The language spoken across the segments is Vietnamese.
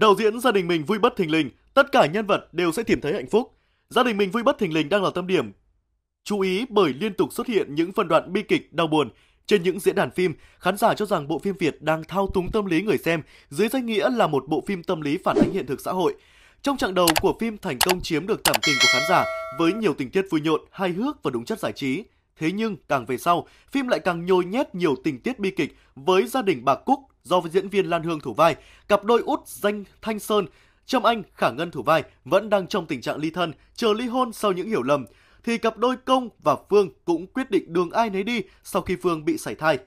Đạo diễn gia đình mình vui bất thình lình, tất cả nhân vật đều sẽ tìm thấy hạnh phúc. Gia đình mình vui bất thình lình đang là tâm điểm. Chú ý bởi liên tục xuất hiện những phần đoạn bi kịch đau buồn trên những diễn đàn phim, khán giả cho rằng bộ phim Việt đang thao túng tâm lý người xem dưới danh nghĩa là một bộ phim tâm lý phản ánh hiện thực xã hội. Trong trạng đầu của phim thành công chiếm được cảm tình của khán giả với nhiều tình tiết vui nhộn, hài hước và đúng chất giải trí. Thế nhưng càng về sau, phim lại càng nhồi nhét nhiều tình tiết bi kịch với gia đình bà Cúc do diễn viên Lan Hương thủ vai, cặp đôi út danh Thanh Sơn, Trâm Anh, Khả Ngân thủ vai vẫn đang trong tình trạng ly thân, chờ ly hôn sau những hiểu lầm, thì cặp đôi Công và Phương cũng quyết định đường ai nấy đi sau khi Phương bị sảy thai.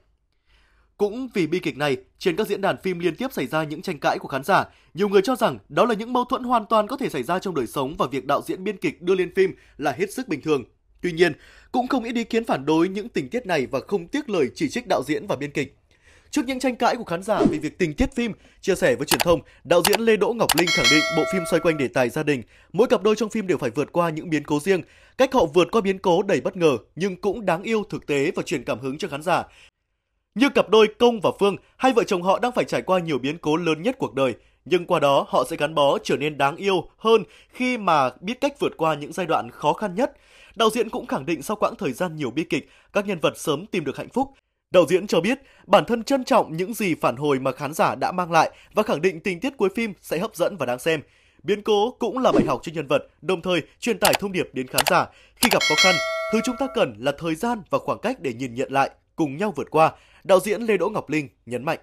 Cũng vì bi kịch này, trên các diễn đàn phim liên tiếp xảy ra những tranh cãi của khán giả. Nhiều người cho rằng đó là những mâu thuẫn hoàn toàn có thể xảy ra trong đời sống và việc đạo diễn biên kịch đưa lên phim là hết sức bình thường. Tuy nhiên, cũng không ít ý kiến phản đối những tình tiết này và không tiếc lời chỉ trích đạo diễn và biên kịch. Trước những tranh cãi của khán giả vì việc tình tiết phim, chia sẻ với truyền thông, đạo diễn Lê Đỗ Ngọc Linh khẳng định bộ phim xoay quanh đề tài gia đình, mỗi cặp đôi trong phim đều phải vượt qua những biến cố riêng. Cách họ vượt qua biến cố đầy bất ngờ nhưng cũng đáng yêu thực tế và truyền cảm hứng cho khán giả. Như cặp đôi Công và Phương, hai vợ chồng họ đang phải trải qua nhiều biến cố lớn nhất cuộc đời, nhưng qua đó họ sẽ gắn bó trở nên đáng yêu hơn khi mà biết cách vượt qua những giai đoạn khó khăn nhất. Đạo diễn cũng khẳng định sau quãng thời gian nhiều bi kịch, các nhân vật sớm tìm được hạnh phúc. Đạo diễn cho biết, bản thân trân trọng những gì phản hồi mà khán giả đã mang lại và khẳng định tình tiết cuối phim sẽ hấp dẫn và đáng xem. Biến cố cũng là bài học cho nhân vật, đồng thời truyền tải thông điệp đến khán giả. Khi gặp khó khăn, thứ chúng ta cần là thời gian và khoảng cách để nhìn nhận lại, cùng nhau vượt qua, đạo diễn Lê Đỗ Ngọc Linh nhấn mạnh.